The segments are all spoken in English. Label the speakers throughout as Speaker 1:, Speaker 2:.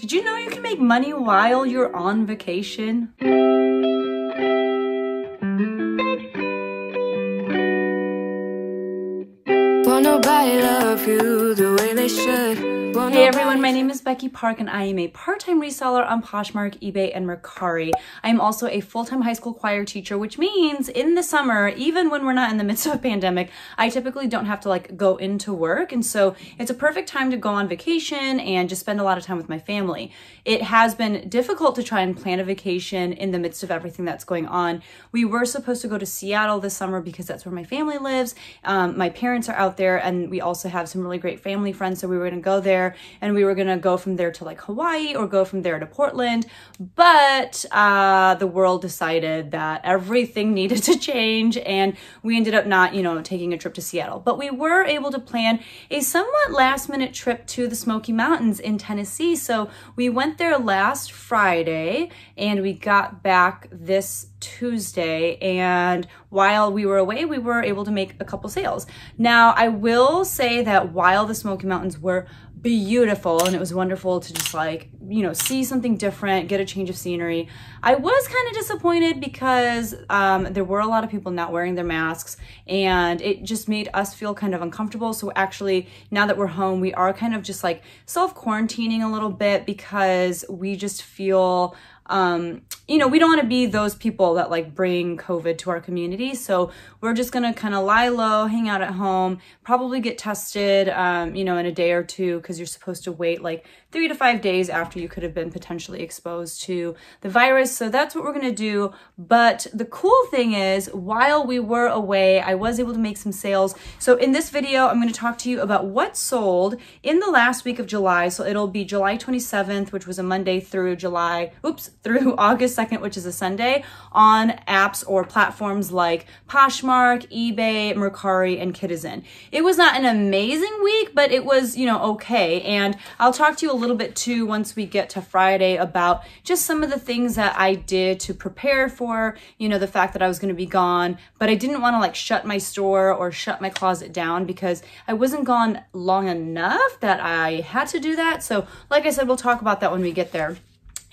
Speaker 1: Did you know you can make money while you're on vacation? Won't nobody love you Hey everyone, my name is Becky Park and I am a part-time reseller on Poshmark, eBay, and Mercari. I'm also a full-time high school choir teacher, which means in the summer, even when we're not in the midst of a pandemic, I typically don't have to like go into work. And so it's a perfect time to go on vacation and just spend a lot of time with my family. It has been difficult to try and plan a vacation in the midst of everything that's going on. We were supposed to go to Seattle this summer because that's where my family lives. Um, my parents are out there and we also have some really great family friends. So we were going to go there and we were gonna go from there to like Hawaii or go from there to Portland. But uh, the world decided that everything needed to change and we ended up not, you know, taking a trip to Seattle. But we were able to plan a somewhat last minute trip to the Smoky Mountains in Tennessee. So we went there last Friday and we got back this Tuesday. And while we were away, we were able to make a couple sales. Now, I will say that while the Smoky Mountains were beautiful and it was wonderful to just like, you know, see something different, get a change of scenery, I was kind of disappointed because um, there were a lot of people not wearing their masks and it just made us feel kind of uncomfortable. So actually, now that we're home, we are kind of just like self quarantining a little bit because we just feel um, you know, we don't want to be those people that like bring COVID to our community. So we're just going to kind of lie low, hang out at home, probably get tested, um, you know, in a day or two, because you're supposed to wait like three to five days after you could have been potentially exposed to the virus. So that's what we're going to do. But the cool thing is, while we were away, I was able to make some sales. So in this video, I'm going to talk to you about what sold in the last week of July. So it'll be July 27th, which was a Monday through July, oops, through August 2nd, which is a Sunday, on apps or platforms like Poshmark, eBay, Mercari, and Kitizen. It was not an amazing week, but it was, you know, okay. And I'll talk to you a little bit too once we get to Friday about just some of the things that I did to prepare for, you know, the fact that I was going to be gone, but I didn't want to like shut my store or shut my closet down because I wasn't gone long enough that I had to do that. So, like I said, we'll talk about that when we get there.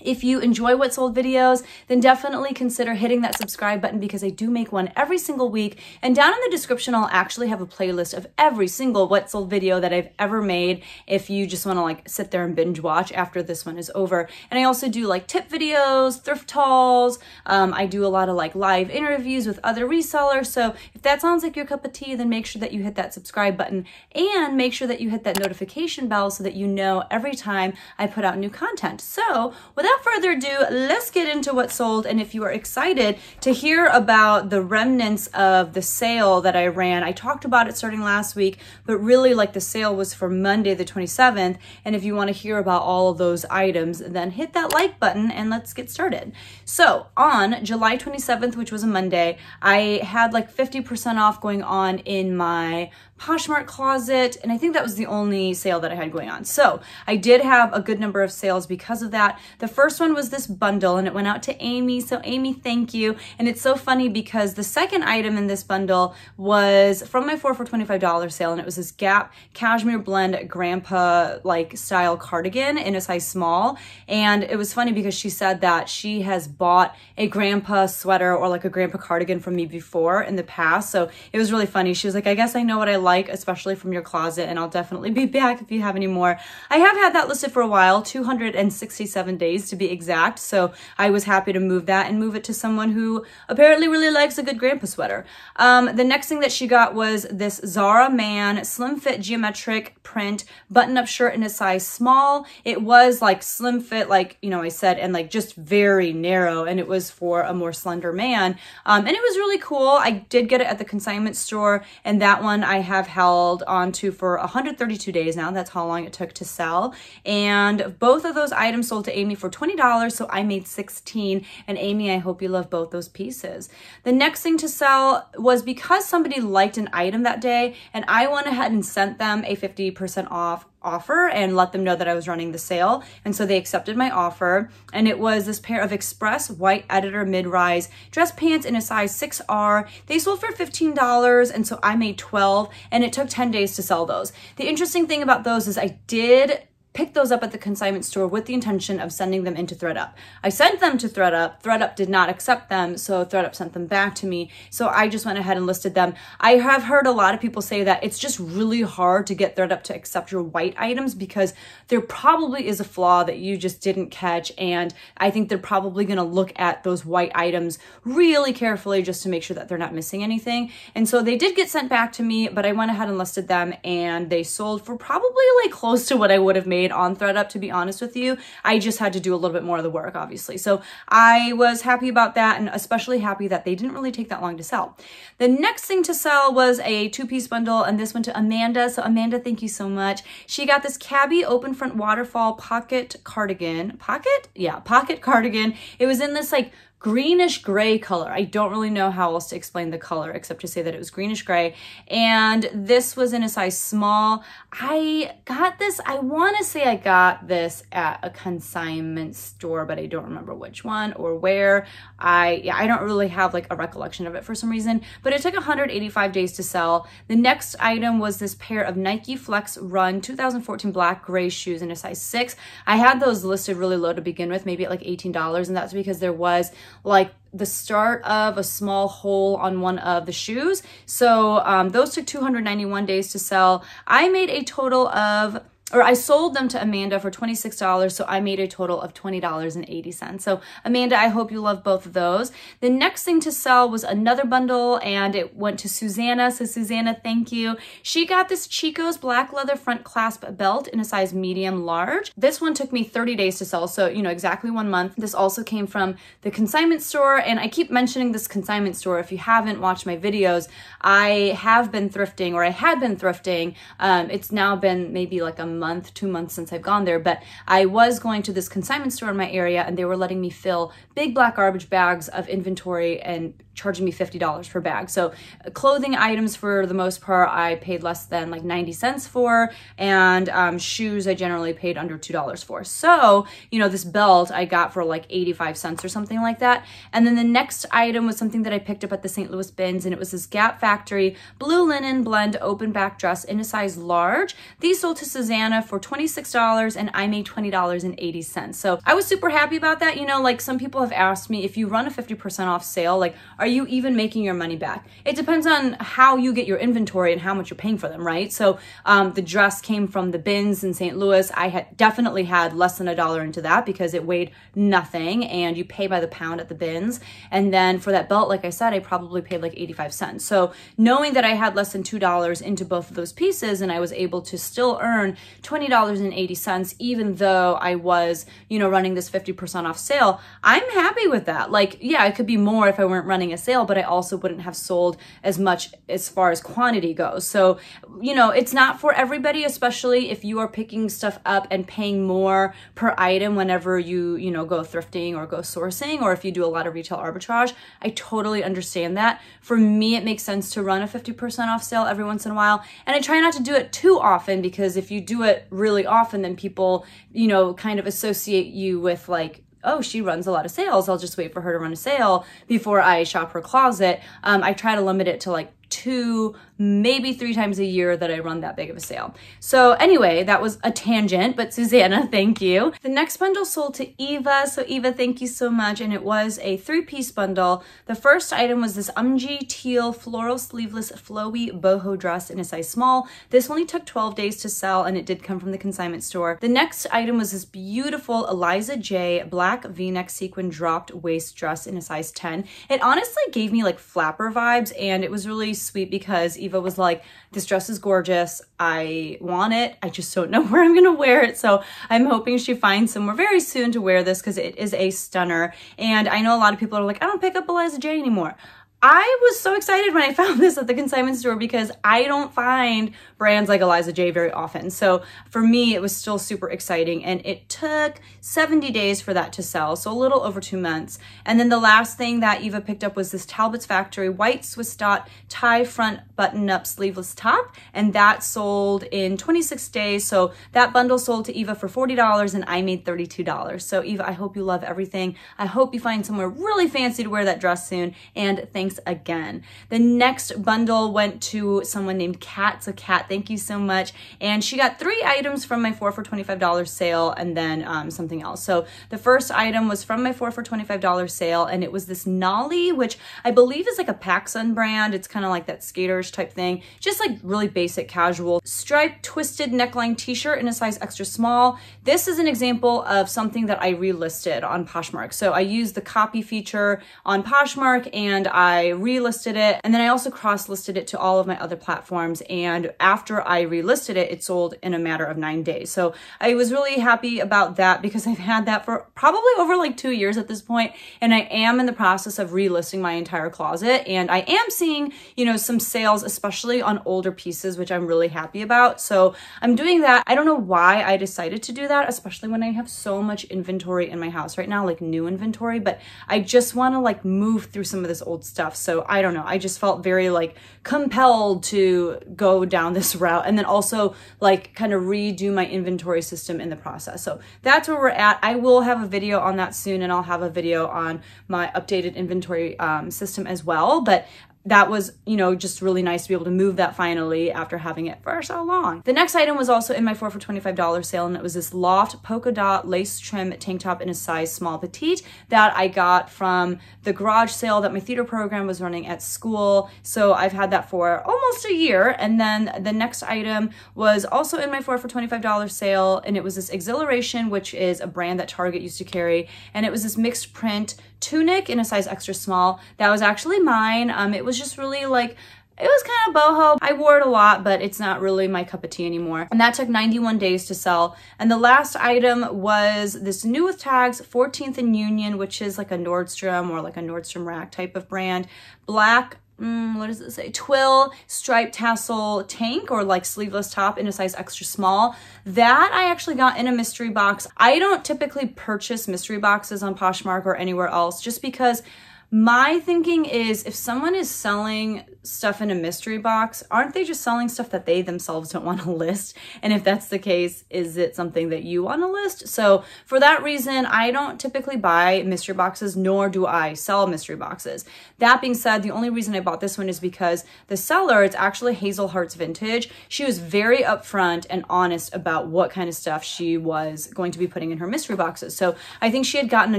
Speaker 1: If you enjoy What's Old videos, then definitely consider hitting that subscribe button because I do make one every single week. And down in the description, I'll actually have a playlist of every single What's Old video that I've ever made if you just wanna like sit there and binge watch after this one is over. And I also do like tip videos, thrift hauls. Um, I do a lot of like live interviews with other resellers. So if that sounds like your cup of tea, then make sure that you hit that subscribe button and make sure that you hit that notification bell so that you know every time I put out new content. So without without further ado, let's get into what sold. And if you are excited to hear about the remnants of the sale that I ran, I talked about it starting last week, but really like the sale was for Monday the 27th. And if you want to hear about all of those items, then hit that like button and let's get started. So on July 27th, which was a Monday, I had like 50% off going on in my Poshmark closet, and I think that was the only sale that I had going on. So I did have a good number of sales because of that. The first one was this bundle, and it went out to Amy. So Amy, thank you. And it's so funny because the second item in this bundle was from my four for $25 sale, and it was this Gap cashmere blend grandpa like style cardigan in a size small. And it was funny because she said that she has bought a grandpa sweater or like a grandpa cardigan from me before in the past. So it was really funny. She was like, I guess I know what I love like, especially from your closet. And I'll definitely be back if you have any more. I have had that listed for a while, 267 days to be exact. So I was happy to move that and move it to someone who apparently really likes a good grandpa sweater. Um, the next thing that she got was this Zara Man slim fit geometric print button up shirt in a size small. It was like slim fit, like, you know, I said, and like just very narrow. And it was for a more slender man. Um, and it was really cool. I did get it at the consignment store. And that one I had have held onto for 132 days now. That's how long it took to sell. And both of those items sold to Amy for $20, so I made 16. And Amy, I hope you love both those pieces. The next thing to sell was because somebody liked an item that day and I went ahead and sent them a 50% off offer and let them know that I was running the sale. And so they accepted my offer. And it was this pair of express white editor mid-rise dress pants in a size 6R. They sold for $15 and so I made 12 and it took 10 days to sell those. The interesting thing about those is I did picked those up at the consignment store with the intention of sending them into ThreadUp. I sent them to ThreadUp. ThreadUp did not accept them, so ThreadUp sent them back to me. So I just went ahead and listed them. I have heard a lot of people say that it's just really hard to get ThreadUp to accept your white items because there probably is a flaw that you just didn't catch, and I think they're probably going to look at those white items really carefully just to make sure that they're not missing anything. And so they did get sent back to me, but I went ahead and listed them, and they sold for probably like close to what I would have made made on ThreadUp, to be honest with you. I just had to do a little bit more of the work, obviously. So I was happy about that and especially happy that they didn't really take that long to sell. The next thing to sell was a two-piece bundle and this went to Amanda. So Amanda, thank you so much. She got this Cabby Open Front Waterfall pocket cardigan. Pocket? Yeah, pocket cardigan. It was in this like greenish gray color. I don't really know how else to explain the color except to say that it was greenish gray. And this was in a size small. I got this, I wanna say I got this at a consignment store, but I don't remember which one or where. I, yeah, I don't really have like a recollection of it for some reason, but it took 185 days to sell. The next item was this pair of Nike Flex Run 2014 black gray shoes in a size six. I had those listed really low to begin with, maybe at like $18. And that's because there was like the start of a small hole on one of the shoes. So um, those took 291 days to sell. I made a total of or I sold them to Amanda for $26, so I made a total of $20.80. So Amanda, I hope you love both of those. The next thing to sell was another bundle and it went to Susanna. So Susanna, thank you. She got this Chico's black leather front clasp belt in a size medium large. This one took me 30 days to sell, so you know, exactly one month. This also came from the consignment store and I keep mentioning this consignment store. If you haven't watched my videos, I have been thrifting or I had been thrifting. Um, it's now been maybe like a month, two months since I've gone there, but I was going to this consignment store in my area and they were letting me fill big black garbage bags of inventory and charging me $50 per bag. So clothing items for the most part, I paid less than like 90 cents for and um, shoes I generally paid under $2 for. So, you know, this belt I got for like 85 cents or something like that. And then the next item was something that I picked up at the St. Louis bins and it was this Gap Factory blue linen blend open back dress in a size large. These sold to Suzanne for $26 and I made $20.80. So I was super happy about that. You know, like some people have asked me if you run a 50% off sale, like are you even making your money back? It depends on how you get your inventory and how much you're paying for them, right? So um, the dress came from the bins in St. Louis. I had definitely had less than a dollar into that because it weighed nothing and you pay by the pound at the bins. And then for that belt, like I said, I probably paid like 85 cents. So knowing that I had less than $2 into both of those pieces and I was able to still earn $20.80, even though I was, you know, running this 50% off sale, I'm happy with that. Like, yeah, it could be more if I weren't running a sale, but I also wouldn't have sold as much as far as quantity goes. So, you know, it's not for everybody, especially if you are picking stuff up and paying more per item whenever you, you know, go thrifting or go sourcing, or if you do a lot of retail arbitrage. I totally understand that. For me, it makes sense to run a 50% off sale every once in a while. And I try not to do it too often because if you do it but really often then people, you know, kind of associate you with like oh, she runs a lot of sales. I'll just wait for her to run a sale before I shop her closet. Um, I try to limit it to like two maybe three times a year that I run that big of a sale. So anyway, that was a tangent, but Susanna, thank you. The next bundle sold to Eva. So Eva, thank you so much. And it was a three-piece bundle. The first item was this umji teal floral sleeveless flowy boho dress in a size small. This only took 12 days to sell and it did come from the consignment store. The next item was this beautiful Eliza J black v-neck sequin dropped waist dress in a size 10. It honestly gave me like flapper vibes and it was really sweet because Eva Eva was like, this dress is gorgeous. I want it. I just don't know where I'm going to wear it. So I'm hoping she finds somewhere very soon to wear this because it is a stunner. And I know a lot of people are like, I don't pick up Eliza J anymore. I was so excited when I found this at the consignment store because I don't find brands like Eliza J very often. So for me, it was still super exciting and it took 70 days for that to sell. So a little over two months. And then the last thing that Eva picked up was this Talbot's Factory white Swiss dot tie front button up sleeveless top. And that sold in 26 days. So that bundle sold to Eva for $40 and I made $32. So Eva, I hope you love everything. I hope you find somewhere really fancy to wear that dress soon. And thank thanks again. The next bundle went to someone named Kat. So Kat, thank you so much. And she got three items from my four for $25 sale and then um, something else. So the first item was from my four for $25 sale and it was this Nolly, which I believe is like a Paxson brand. It's kind of like that skaters type thing. Just like really basic casual. Striped twisted neckline t-shirt in a size extra small. This is an example of something that I relisted on Poshmark. So I used the copy feature on Poshmark and I I relisted it and then I also cross listed it to all of my other platforms. And after I relisted it, it sold in a matter of nine days. So I was really happy about that because I've had that for probably over like two years at this point, And I am in the process of relisting my entire closet. And I am seeing, you know, some sales, especially on older pieces, which I'm really happy about. So I'm doing that. I don't know why I decided to do that, especially when I have so much inventory in my house right now, like new inventory, but I just want to like move through some of this old stuff stuff. So I don't know. I just felt very like compelled to go down this route and then also like kind of redo my inventory system in the process. So that's where we're at. I will have a video on that soon and I'll have a video on my updated inventory um, system as well. But that was, you know, just really nice to be able to move that finally after having it for so long. The next item was also in my 4 for $25 sale and it was this Loft polka dot lace trim tank top in a size small petite that I got from the garage sale that my theater program was running at school. So I've had that for almost a year. And then the next item was also in my 4 for $25 sale and it was this Exhilaration, which is a brand that Target used to carry. And it was this mixed print tunic in a size extra small. That was actually mine. Um, it was just really like it was kind of boho. I wore it a lot, but it's not really my cup of tea anymore. And that took 91 days to sell. And the last item was this new with tags, 14th and Union, which is like a Nordstrom or like a Nordstrom Rack type of brand. Black mm, what does it say? Twill striped tassel tank or like sleeveless top in a size extra small. That I actually got in a mystery box. I don't typically purchase mystery boxes on Poshmark or anywhere else just because my thinking is if someone is selling stuff in a mystery box, aren't they just selling stuff that they themselves don't want to list? And if that's the case, is it something that you want to list? So for that reason, I don't typically buy mystery boxes, nor do I sell mystery boxes. That being said, the only reason I bought this one is because the seller, it's actually Hazel Hearts Vintage. She was very upfront and honest about what kind of stuff she was going to be putting in her mystery boxes. So I think she had gotten a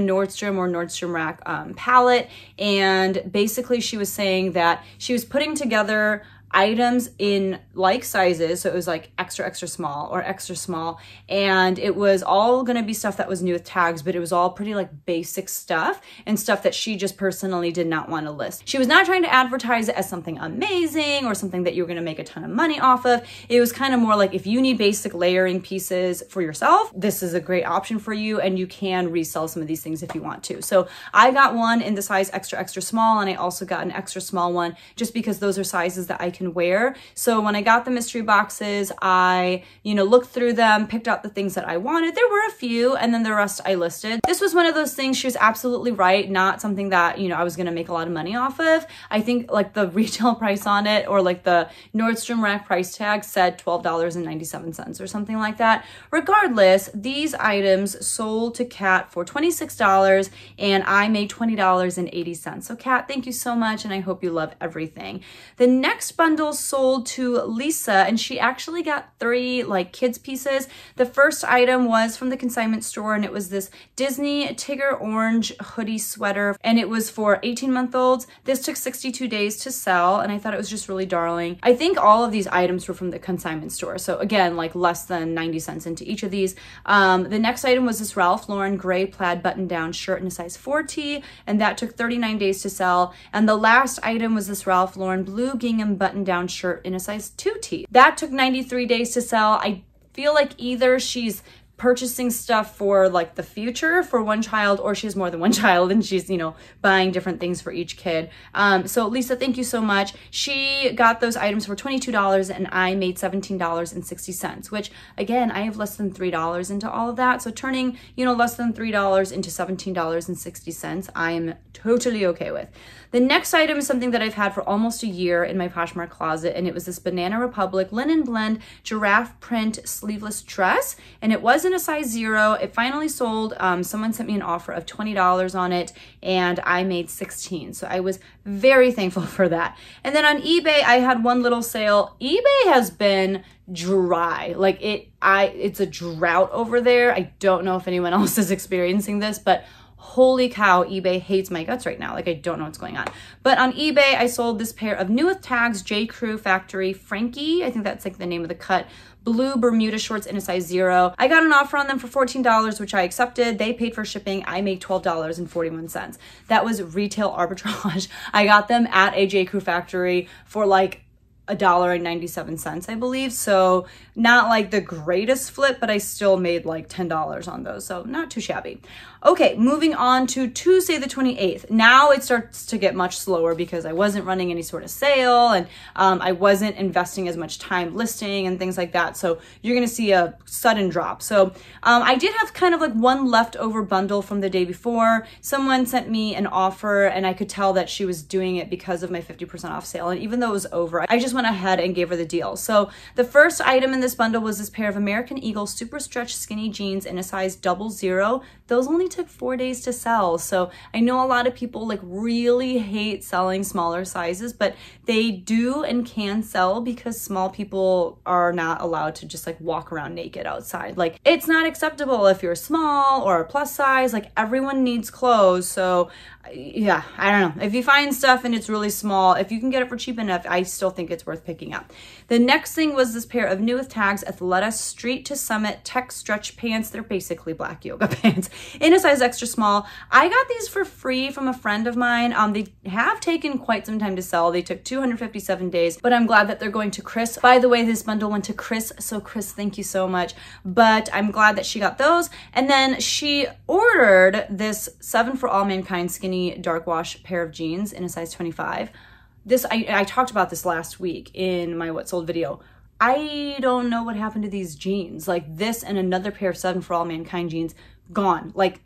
Speaker 1: Nordstrom or Nordstrom Rack um, palette. And basically she was saying that she was putting putting together items in like sizes. So it was like extra, extra small or extra small. And it was all going to be stuff that was new with tags, but it was all pretty like basic stuff and stuff that she just personally did not want to list. She was not trying to advertise it as something amazing or something that you were going to make a ton of money off of. It was kind of more like if you need basic layering pieces for yourself, this is a great option for you. And you can resell some of these things if you want to. So I got one in the size extra, extra small. And I also got an extra small one just because those are sizes that I can can wear. So when I got the mystery boxes, I, you know, looked through them, picked out the things that I wanted. There were a few and then the rest I listed. This was one of those things she was absolutely right. Not something that, you know, I was going to make a lot of money off of. I think like the retail price on it or like the Nordstrom Rack price tag said $12.97 or something like that. Regardless, these items sold to Kat for $26 and I made $20.80. So Kat, thank you so much and I hope you love everything. The next bundle sold to Lisa and she actually got three like kids pieces. The first item was from the consignment store and it was this Disney Tigger Orange hoodie sweater and it was for 18 month olds. This took 62 days to sell and I thought it was just really darling. I think all of these items were from the consignment store. So again, like less than 90 cents into each of these. Um, the next item was this Ralph Lauren gray plaid button down shirt in a size 4T and that took 39 days to sell. And the last item was this Ralph Lauren blue gingham button button down shirt in a size 2T. That took 93 days to sell. I feel like either she's purchasing stuff for like the future for one child or she has more than one child and she's you know buying different things for each kid um, so lisa thank you so much she got those items for $22 and i made $17.60 which again i have less than $3 into all of that so turning you know less than $3 into $17.60 i am totally okay with the next item is something that I've had for almost a year in my Poshmark closet, and it was this Banana Republic Linen Blend Giraffe Print Sleeveless Dress, and it was in a size zero. It finally sold. Um, someone sent me an offer of $20 on it, and I made 16. So I was very thankful for that. And then on eBay, I had one little sale. eBay has been dry. Like it I it's a drought over there. I don't know if anyone else is experiencing this, but holy cow, eBay hates my guts right now. Like I don't know what's going on. But on eBay, I sold this pair of newest tags, J. Crew Factory Frankie. I think that's like the name of the cut blue Bermuda shorts in a size zero. I got an offer on them for $14, which I accepted. They paid for shipping. I made $12.41. That was retail arbitrage. I got them at a J. Crew factory for like a dollar and 97 cents, I believe. So not like the greatest flip, but I still made like $10 on those. So not too shabby. Okay, moving on to Tuesday the 28th. Now it starts to get much slower because I wasn't running any sort of sale and um, I wasn't investing as much time listing and things like that. So you're gonna see a sudden drop. So um, I did have kind of like one leftover bundle from the day before. Someone sent me an offer and I could tell that she was doing it because of my 50% off sale. And even though it was over, I just went went ahead and gave her the deal. So the first item in this bundle was this pair of American Eagle super stretch skinny jeans in a size double zero those only took four days to sell. So I know a lot of people like really hate selling smaller sizes, but they do and can sell because small people are not allowed to just like walk around naked outside. Like it's not acceptable if you're small or a plus size, like everyone needs clothes. So yeah, I don't know. If you find stuff and it's really small, if you can get it for cheap enough, I still think it's worth picking up. The next thing was this pair of with Tags Athleta Street to Summit Tech Stretch Pants. They're basically black yoga pants in a size extra small. I got these for free from a friend of mine. Um, they have taken quite some time to sell. They took 257 days, but I'm glad that they're going to Chris. By the way, this bundle went to Chris. So Chris, thank you so much. But I'm glad that she got those. And then she ordered this Seven for All Mankind skinny dark wash pair of jeans in a size 25. This, I, I talked about this last week in my What Sold video. I don't know what happened to these jeans. Like this and another pair of Seven for All Mankind jeans gone. Like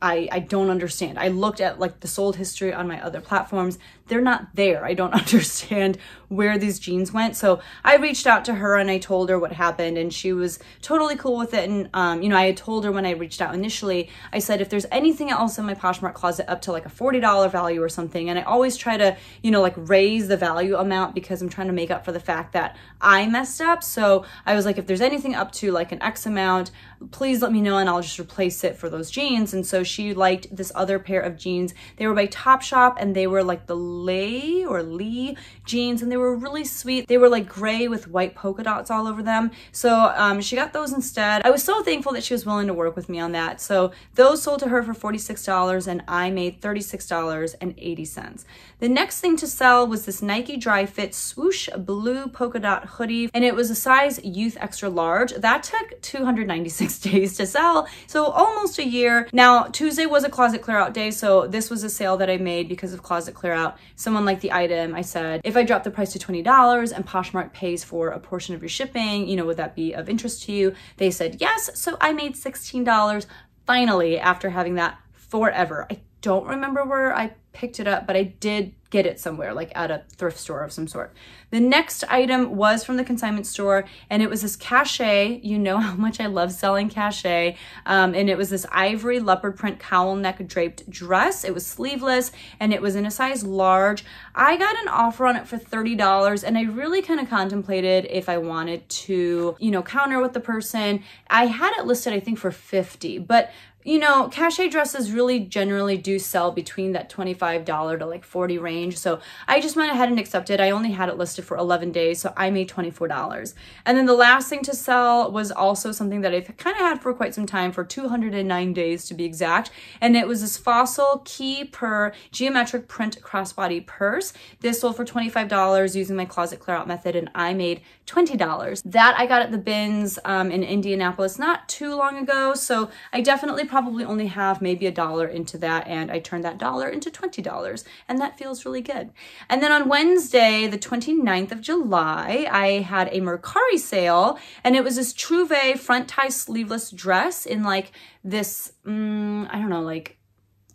Speaker 1: I, I don't understand. I looked at like the sold history on my other platforms they're not there. I don't understand where these jeans went. So I reached out to her and I told her what happened and she was totally cool with it. And, um, you know, I had told her when I reached out initially, I said, if there's anything else in my Poshmark closet up to like a $40 value or something, and I always try to, you know, like raise the value amount because I'm trying to make up for the fact that I messed up. So I was like, if there's anything up to like an X amount, please let me know and I'll just replace it for those jeans. And so she liked this other pair of jeans. They were by Topshop and they were like the Lay or Lee jeans and they were really sweet. They were like gray with white polka dots all over them. So um, she got those instead. I was so thankful that she was willing to work with me on that. So those sold to her for $46 and I made $36.80. The next thing to sell was this Nike Dry Fit Swoosh Blue Polka Dot Hoodie, and it was a size youth extra large. That took 296 days to sell, so almost a year. Now, Tuesday was a closet clear out day, so this was a sale that I made because of closet clear out. Someone liked the item. I said, if I drop the price to $20 and Poshmark pays for a portion of your shipping, you know, would that be of interest to you? They said yes, so I made $16 finally after having that forever. I don't remember where I picked it up, but I did get it somewhere, like at a thrift store of some sort. The next item was from the consignment store, and it was this cachet. You know how much I love selling cachet. Um, and it was this ivory leopard print cowl neck draped dress. It was sleeveless, and it was in a size large. I got an offer on it for $30, and I really kind of contemplated if I wanted to, you know, counter with the person. I had it listed, I think, for 50 but you know, cachet dresses really generally do sell between that $25 to like 40 range. So I just went ahead and accepted. I only had it listed for 11 days, so I made $24. And then the last thing to sell was also something that I've kind of had for quite some time, for 209 days to be exact. And it was this fossil key per geometric print crossbody purse. This sold for $25 using my closet clear out method, and I made $20. That I got at the bins um, in Indianapolis not too long ago. So I definitely probably only have maybe a dollar into that and I turn that dollar into $20 and that feels really good. And then on Wednesday, the 29th of July, I had a Mercari sale and it was this Trouvé front tie sleeveless dress in like this, mm, I don't know, like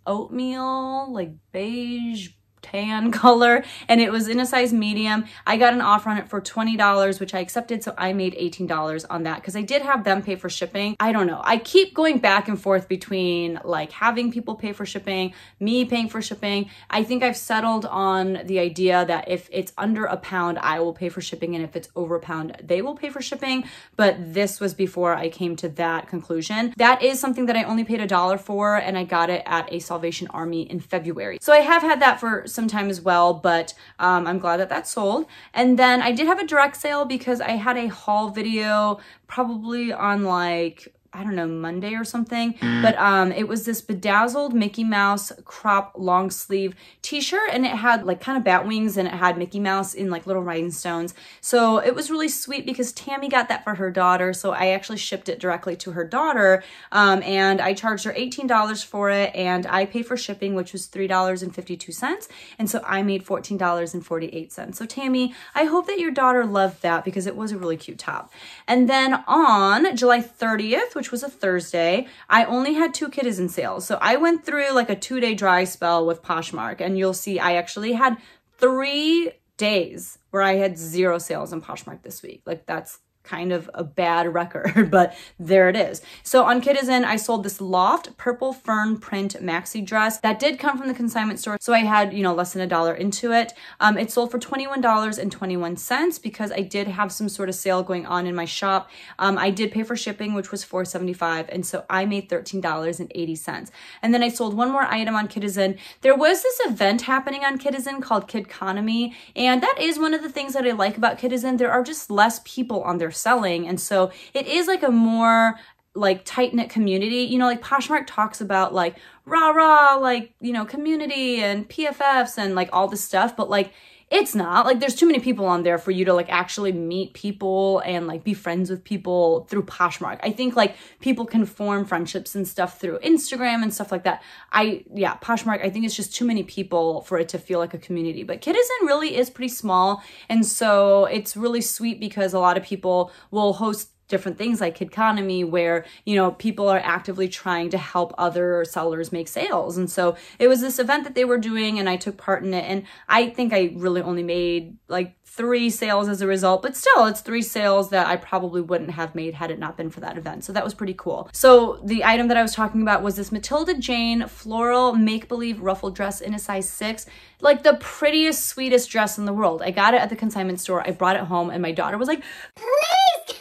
Speaker 1: oatmeal, like beige, tan color and it was in a size medium. I got an offer on it for $20, which I accepted. So I made $18 on that because I did have them pay for shipping. I don't know. I keep going back and forth between like having people pay for shipping, me paying for shipping. I think I've settled on the idea that if it's under a pound, I will pay for shipping. And if it's over a pound, they will pay for shipping. But this was before I came to that conclusion. That is something that I only paid a dollar for and I got it at a Salvation Army in February. So I have had that for sometimes well, but um, I'm glad that that sold. And then I did have a direct sale because I had a haul video probably on like I don't know, Monday or something. Mm. But um, it was this bedazzled Mickey Mouse crop long sleeve t-shirt and it had like kind of bat wings and it had Mickey Mouse in like little rhinestones. So it was really sweet because Tammy got that for her daughter. So I actually shipped it directly to her daughter um, and I charged her $18 for it and I paid for shipping, which was $3.52. And so I made $14.48. So Tammy, I hope that your daughter loved that because it was a really cute top. And then on July 30th, which which was a Thursday, I only had two kiddies in sales. So I went through like a two day dry spell with Poshmark and you'll see I actually had three days where I had zero sales in Poshmark this week. Like that's kind of a bad record, but there it is. So on Kitizen, I sold this Loft purple fern print maxi dress that did come from the consignment store. So I had, you know, less than a dollar into it. Um, it sold for $21.21 because I did have some sort of sale going on in my shop. Um, I did pay for shipping, which was $4.75. And so I made $13.80. And then I sold one more item on Kitizen. There was this event happening on Kitizen called Kidconomy. And that is one of the things that I like about Kitizen. There are just less people on their selling. And so it is like a more like tight knit community. You know, like Poshmark talks about like rah rah, like, you know, community and PFFs and like all this stuff, but like it's not. Like there's too many people on there for you to like actually meet people and like be friends with people through Poshmark. I think like people can form friendships and stuff through Instagram and stuff like that. I yeah, Poshmark, I think it's just too many people for it to feel like a community. But Kitizen really is pretty small and so it's really sweet because a lot of people will host different things like Kidconomy, where, you know, people are actively trying to help other sellers make sales. And so it was this event that they were doing and I took part in it. And I think I really only made like three sales as a result, but still it's three sales that I probably wouldn't have made had it not been for that event. So that was pretty cool. So the item that I was talking about was this Matilda Jane floral make-believe ruffle dress in a size six, like the prettiest, sweetest dress in the world. I got it at the consignment store. I brought it home and my daughter was like, please,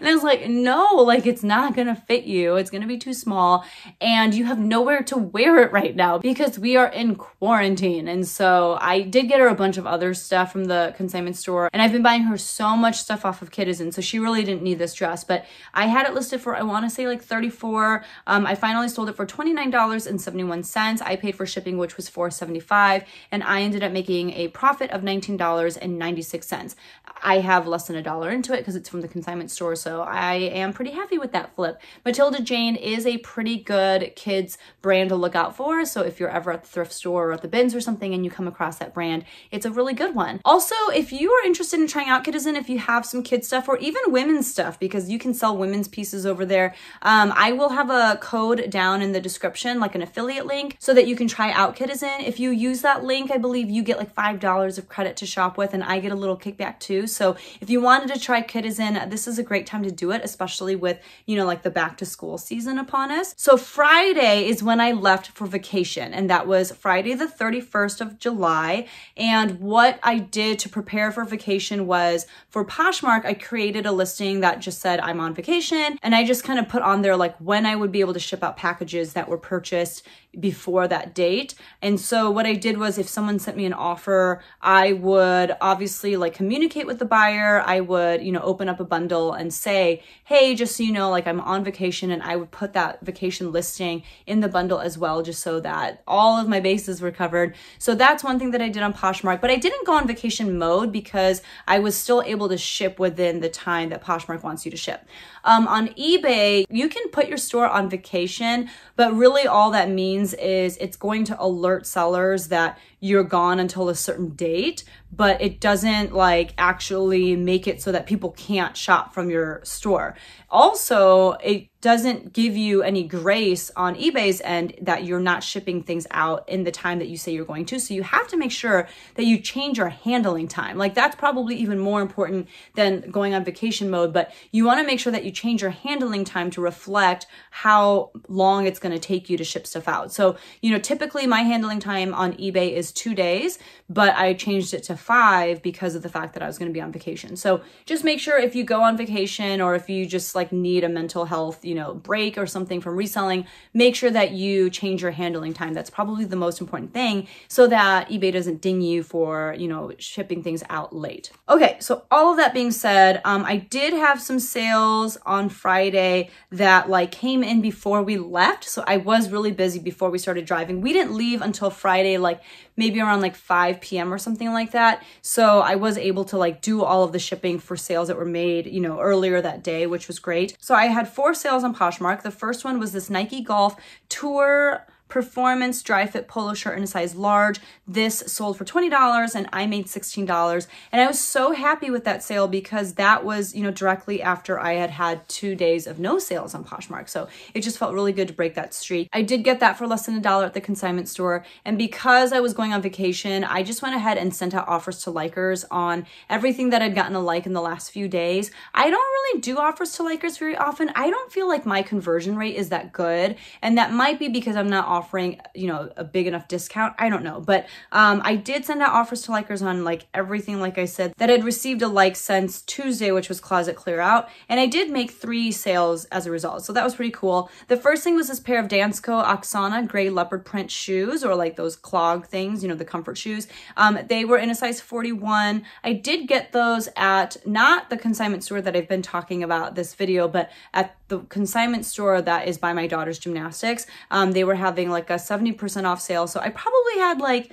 Speaker 1: and I was like, no, like it's not gonna fit you. It's gonna be too small and you have nowhere to wear it right now because we are in quarantine. And so I did get her a bunch of other stuff from the consignment store and I've been buying her so much stuff off of Kidizen. So she really didn't need this dress, but I had it listed for, I wanna say like 34. Um, I finally sold it for $29.71. I paid for shipping, which was $4.75 and I ended up making a profit of $19.96. I have less than a dollar into it because it's from the consignment store. So so I am pretty happy with that flip. Matilda Jane is a pretty good kids brand to look out for. So if you're ever at the thrift store or at the bins or something and you come across that brand, it's a really good one. Also, if you are interested in trying out Kidizen, if you have some kids stuff or even women's stuff, because you can sell women's pieces over there, um, I will have a code down in the description, like an affiliate link, so that you can try out Kidizen. If you use that link, I believe you get like $5 of credit to shop with and I get a little kickback too. So if you wanted to try Kidizen, this is a great time time to do it, especially with, you know, like the back to school season upon us. So Friday is when I left for vacation, and that was Friday the 31st of July. And what I did to prepare for vacation was for Poshmark, I created a listing that just said I'm on vacation, and I just kind of put on there like when I would be able to ship out packages that were purchased before that date. And so what I did was if someone sent me an offer, I would obviously like communicate with the buyer. I would, you know, open up a bundle and say, "Hey, just so you know, like I'm on vacation and I would put that vacation listing in the bundle as well just so that all of my bases were covered." So that's one thing that I did on Poshmark, but I didn't go on vacation mode because I was still able to ship within the time that Poshmark wants you to ship. Um, on eBay, you can put your store on vacation, but really all that means is it's going to alert sellers that you're gone until a certain date, but it doesn't like actually make it so that people can't shop from your store. Also, it doesn't give you any grace on eBay's end that you're not shipping things out in the time that you say you're going to. So you have to make sure that you change your handling time. Like that's probably even more important than going on vacation mode, but you want to make sure that you change your handling time to reflect how long it's going to take you to ship stuff out. So, you know, typically my handling time on eBay is two days, but I changed it to five because of the fact that I was going to be on vacation. So just make sure if you go on vacation or if you just like need a mental health, you know, break or something from reselling, make sure that you change your handling time. That's probably the most important thing so that eBay doesn't ding you for, you know, shipping things out late. Okay. So all of that being said, um, I did have some sales on Friday that like came in before we left. So I was really busy before we started driving. We didn't leave until Friday, like maybe around like 5 p.m. or something like that that. So I was able to like do all of the shipping for sales that were made, you know, earlier that day, which was great. So I had four sales on Poshmark. The first one was this Nike Golf Tour performance dry fit polo shirt in a size large. This sold for $20 and I made $16. And I was so happy with that sale because that was, you know, directly after I had had two days of no sales on Poshmark. So it just felt really good to break that streak. I did get that for less than a dollar at the consignment store. And because I was going on vacation, I just went ahead and sent out offers to likers on everything that I'd gotten a like in the last few days. I don't really do offers to likers very often. I don't feel like my conversion rate is that good. And that might be because I'm not offering, you know, a big enough discount. I don't know. But um, I did send out offers to likers on like everything, like I said, that had received a like since Tuesday, which was closet clear out. And I did make three sales as a result. So that was pretty cool. The first thing was this pair of Dansko Oksana gray leopard print shoes or like those clog things, you know, the comfort shoes. Um, they were in a size 41. I did get those at not the consignment store that I've been talking about this video, but at the consignment store that is by my daughter's gymnastics. Um, they were having like a 70% off sale. So I probably had like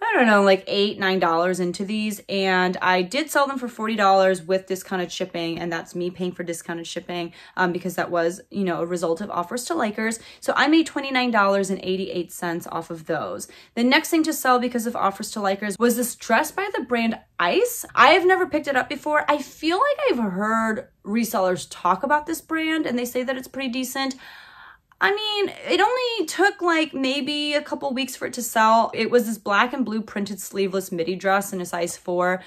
Speaker 1: I don't know, like eight, nine dollars into these. And I did sell them for $40 with discounted shipping. And that's me paying for discounted shipping um, because that was, you know, a result of offers to likers. So I made $29.88 off of those. The next thing to sell because of offers to likers was this dress by the brand Ice. I have never picked it up before. I feel like I've heard resellers talk about this brand and they say that it's pretty decent. I mean, it only took like maybe a couple weeks for it to sell. It was this black and blue printed sleeveless midi dress in a size four.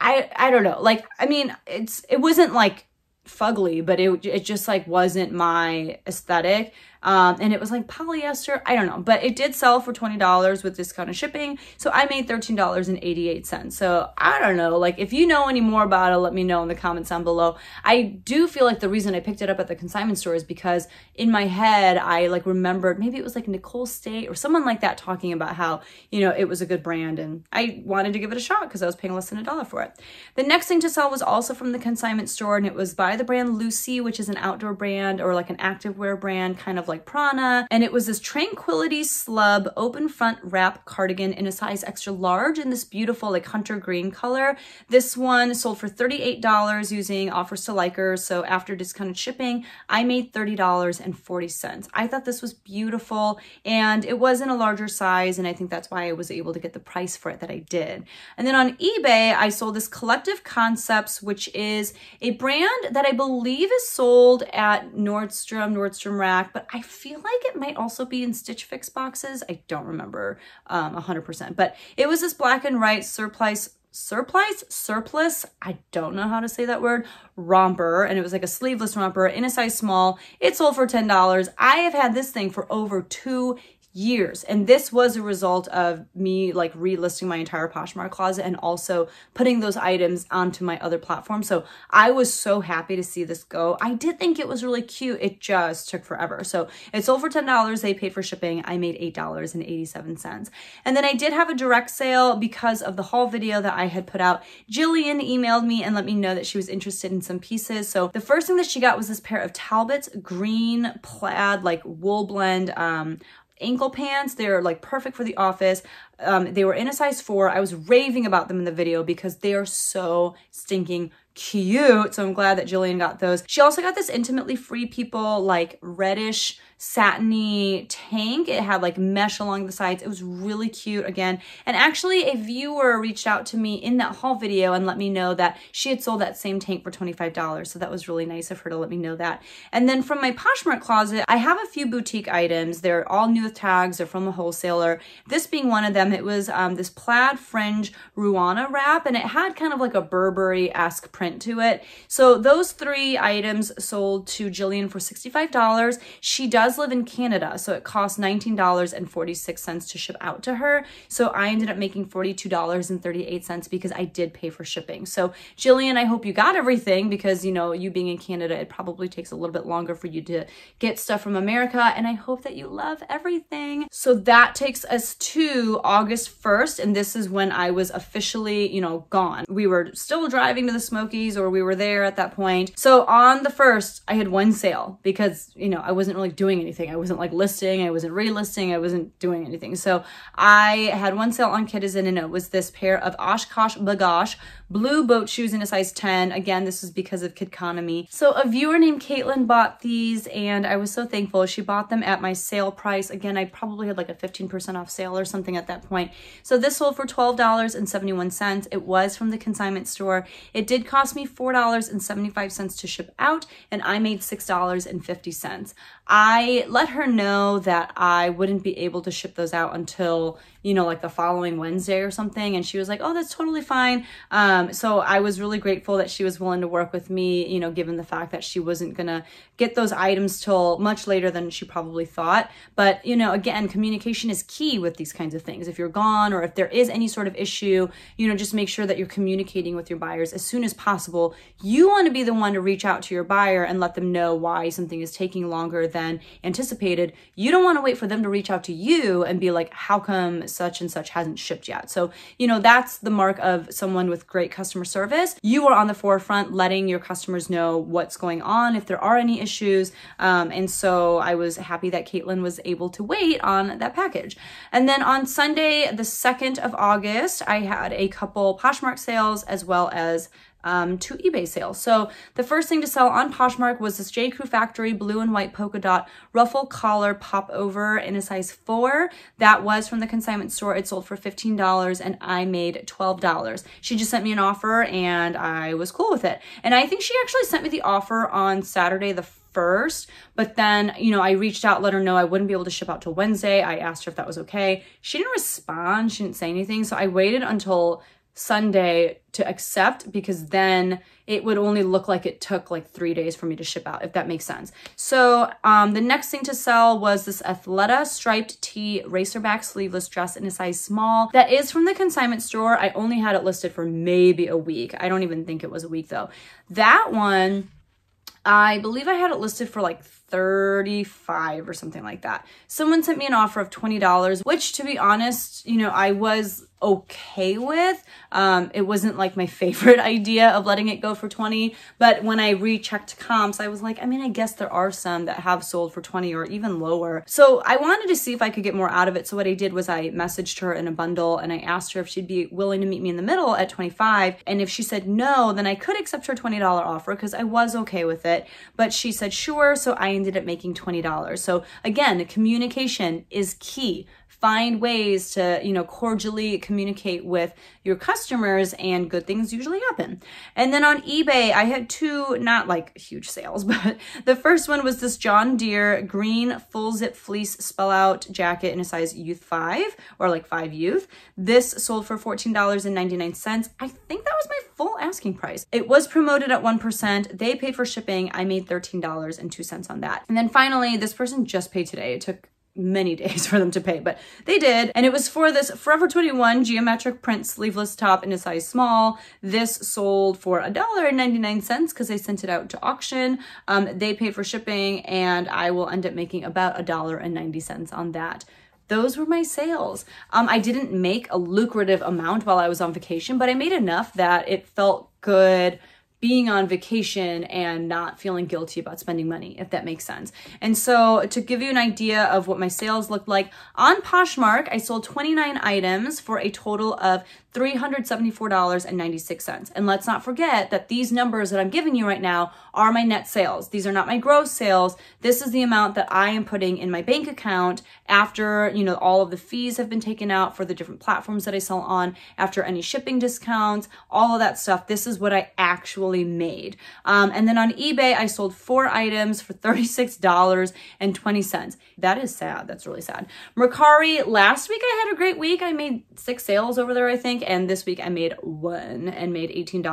Speaker 1: I I don't know. Like, I mean, it's it wasn't like fugly, but it it just like wasn't my aesthetic. Um, and it was like polyester. I don't know, but it did sell for $20 with discounted shipping. So I made $13.88. So I don't know, like if you know any more about it, let me know in the comments down below. I do feel like the reason I picked it up at the consignment store is because in my head, I like remembered, maybe it was like Nicole State or someone like that talking about how, you know, it was a good brand. And I wanted to give it a shot because I was paying less than a dollar for it. The next thing to sell was also from the consignment store and it was by the brand Lucy, which is an outdoor brand or like an activewear brand, kind of like like Prana. And it was this Tranquility Slub open front wrap cardigan in a size extra large in this beautiful like hunter green color. This one sold for $38 using offers to likers. So after discounted shipping, I made $30.40. I thought this was beautiful and it was in a larger size. And I think that's why I was able to get the price for it that I did. And then on eBay, I sold this Collective Concepts, which is a brand that I believe is sold at Nordstrom, Nordstrom Rack, but I feel like it might also be in Stitch Fix boxes. I don't remember um, 100%, but it was this black and white surplice surplice surplus i don't know how to say that word romper and it was like a sleeveless romper in a size small it sold for ten dollars i have had this thing for over two years. And this was a result of me like relisting my entire Poshmark closet and also putting those items onto my other platform. So I was so happy to see this go. I did think it was really cute. It just took forever. So it sold for $10. They paid for shipping. I made $8.87. And then I did have a direct sale because of the haul video that I had put out. Jillian emailed me and let me know that she was interested in some pieces. So the first thing that she got was this pair of Talbots green plaid like wool blend um, ankle pants. They're like perfect for the office. Um, they were in a size four. I was raving about them in the video because they are so stinking cute. So I'm glad that Jillian got those. She also got this intimately free people like reddish satiny tank. It had like mesh along the sides. It was really cute again. And actually a viewer reached out to me in that haul video and let me know that she had sold that same tank for $25. So that was really nice of her to let me know that. And then from my Poshmark closet, I have a few boutique items. They're all new with tags. They're from a wholesaler. This being one of them, it was um, this plaid fringe Ruana wrap and it had kind of like a Burberry-esque print to it. So those three items sold to Jillian for $65. She does does live in Canada, so it costs $19.46 to ship out to her. So I ended up making $42.38 because I did pay for shipping. So Jillian, I hope you got everything because, you know, you being in Canada, it probably takes a little bit longer for you to get stuff from America. And I hope that you love everything. So that takes us to August 1st. And this is when I was officially, you know, gone. We were still driving to the Smokies or we were there at that point. So on the 1st, I had one sale because, you know, I wasn't really doing doing anything. I wasn't like listing, I wasn't relisting, I wasn't doing anything. So I had one sale on Kitizen, and it was this pair of Oshkosh Bagosh Blue boat shoes in a size 10. Again, this was because of Kidconomy. So a viewer named Caitlin bought these and I was so thankful. She bought them at my sale price. Again, I probably had like a 15% off sale or something at that point. So this sold for $12.71. It was from the consignment store. It did cost me $4.75 to ship out and I made $6.50. I let her know that I wouldn't be able to ship those out until you know, like the following Wednesday or something. And she was like, oh, that's totally fine. Um, so I was really grateful that she was willing to work with me, you know, given the fact that she wasn't going to get those items till much later than she probably thought. But, you know, again, communication is key with these kinds of things. If you're gone or if there is any sort of issue, you know, just make sure that you're communicating with your buyers as soon as possible. You want to be the one to reach out to your buyer and let them know why something is taking longer than anticipated. You don't want to wait for them to reach out to you and be like, how come such and such hasn't shipped yet. So, you know, that's the mark of someone with great customer service. You are on the forefront letting your customers know what's going on, if there are any issues. Um, and so I was happy that Caitlin was able to wait on that package. And then on Sunday, the 2nd of August, I had a couple Poshmark sales as well as um, to eBay sales. So the first thing to sell on Poshmark was this J. Crew Factory blue and white polka dot ruffle collar pop over in a size four. That was from the consignment store. It sold for $15 and I made $12. She just sent me an offer and I was cool with it. And I think she actually sent me the offer on Saturday the first. But then, you know, I reached out, let her know I wouldn't be able to ship out till Wednesday. I asked her if that was okay. She didn't respond. She didn't say anything. So I waited until Sunday to accept because then it would only look like it took like three days for me to ship out, if that makes sense. So um, the next thing to sell was this Athleta striped tee racerback sleeveless dress in a size small. That is from the consignment store. I only had it listed for maybe a week. I don't even think it was a week though. That one, I believe I had it listed for like 35 or something like that. Someone sent me an offer of $20, which to be honest, you know, I was okay with. Um, it wasn't like my favorite idea of letting it go for 20, but when I rechecked comps, I was like, I mean, I guess there are some that have sold for 20 or even lower. So I wanted to see if I could get more out of it. So what I did was I messaged her in a bundle and I asked her if she'd be willing to meet me in the middle at 25. And if she said no, then I could accept her $20 offer because I was okay with it. But she said sure, so I ended up making $20. So again, communication is key find ways to, you know, cordially communicate with your customers and good things usually happen. And then on eBay, I had two, not like huge sales, but the first one was this John Deere green full zip fleece spell out jacket in a size youth five or like five youth. This sold for $14.99. I think that was my full asking price. It was promoted at 1%. They paid for shipping. I made $13.02 on that. And then finally, this person just paid today. It took many days for them to pay, but they did. And it was for this Forever 21 geometric print sleeveless top in a size small. This sold for $1.99 because I sent it out to auction. Um, they paid for shipping and I will end up making about $1.90 on that those were my sales. Um, I didn't make a lucrative amount while I was on vacation, but I made enough that it felt good being on vacation and not feeling guilty about spending money, if that makes sense. And so to give you an idea of what my sales looked like, on Poshmark, I sold 29 items for a total of $374.96. And let's not forget that these numbers that I'm giving you right now are my net sales. These are not my gross sales. This is the amount that I am putting in my bank account after, you know, all of the fees have been taken out for the different platforms that I sell on, after any shipping discounts, all of that stuff. This is what I actually made. Um, and then on eBay, I sold four items for $36.20. That is sad. That's really sad. Mercari, last week I had a great week. I made six sales over there, I think and this week I made one and made $18.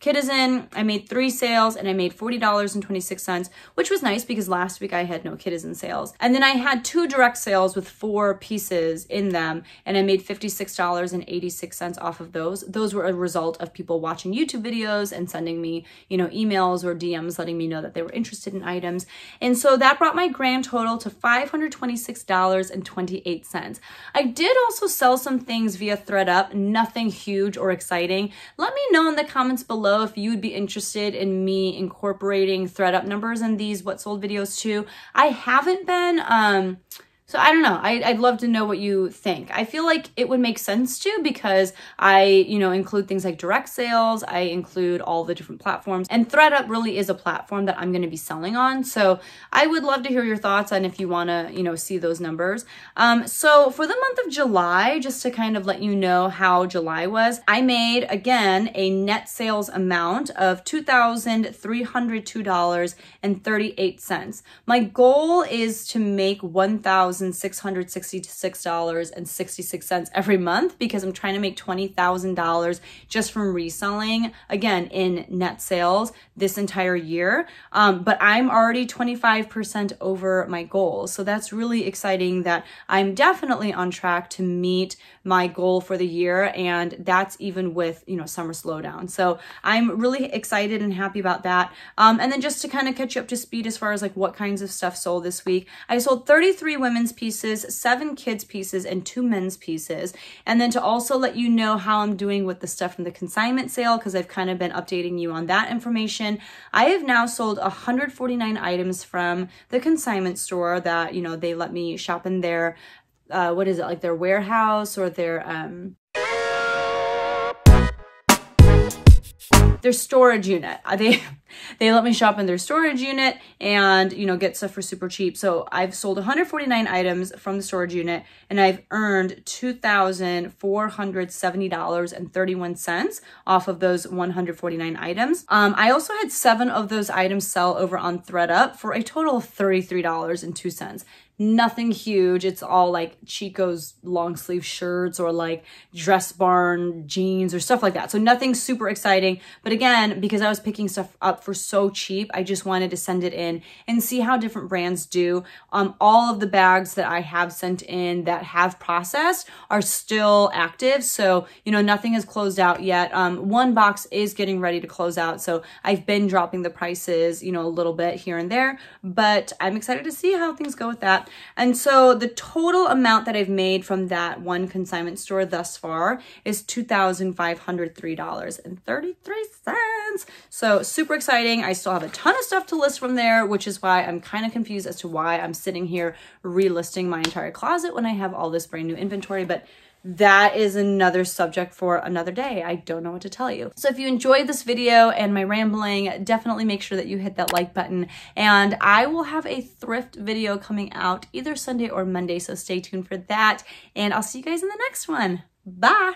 Speaker 1: Kitizen, I made three sales and I made $40.26, which was nice because last week I had no Kitizen sales. And then I had two direct sales with four pieces in them and I made $56.86 off of those. Those were a result of people watching YouTube videos and sending me, you know, emails or DMs letting me know that they were interested in items. And so that brought my grand total to $526.28. I did also sell some things via ThreadUp, nothing huge or exciting. Let me know in the comments below if you'd be interested in me incorporating thread up numbers in these What Sold videos too. I haven't been... Um, so I don't know. I, would love to know what you think. I feel like it would make sense too because I, you know, include things like direct sales. I include all the different platforms and ThreadUp really is a platform that I'm going to be selling on. So I would love to hear your thoughts on if you want to, you know, see those numbers. Um, so for the month of July, just to kind of let you know how July was, I made again a net sales amount of $2,302.38. My goal is to make 1,000 $1,666.66 every month because I'm trying to make $20,000 just from reselling, again, in net sales this entire year. Um, but I'm already 25% over my goal. So that's really exciting that I'm definitely on track to meet my goal for the year. And that's even with, you know, summer slowdown. So I'm really excited and happy about that. Um, and then just to kind of catch you up to speed as far as like what kinds of stuff sold this week, I sold 33 women's women's pieces, seven kids pieces, and two men's pieces. And then to also let you know how I'm doing with the stuff from the consignment sale, because I've kind of been updating you on that information. I have now sold 149 items from the consignment store that, you know, they let me shop in their, uh, what is it, like their warehouse or their, um, their storage unit. Uh, they they let me shop in their storage unit and you know get stuff for super cheap. So I've sold 149 items from the storage unit and I've earned $2,470.31 off of those 149 items. Um, I also had seven of those items sell over on ThreadUp for a total of $33.02 nothing huge. It's all like Chico's long sleeve shirts or like dress barn jeans or stuff like that. So nothing super exciting. But again, because I was picking stuff up for so cheap, I just wanted to send it in and see how different brands do. Um, all of the bags that I have sent in that have processed are still active. So, you know, nothing is closed out yet. Um, one box is getting ready to close out. So I've been dropping the prices, you know, a little bit here and there, but I'm excited to see how things go with that. And so the total amount that I've made from that one consignment store thus far is $2,503.33. So super exciting. I still have a ton of stuff to list from there, which is why I'm kind of confused as to why I'm sitting here relisting my entire closet when I have all this brand new inventory. But that is another subject for another day. I don't know what to tell you. So if you enjoyed this video and my rambling, definitely make sure that you hit that like button. And I will have a thrift video coming out either Sunday or Monday, so stay tuned for that. And I'll see you guys in the next one. Bye!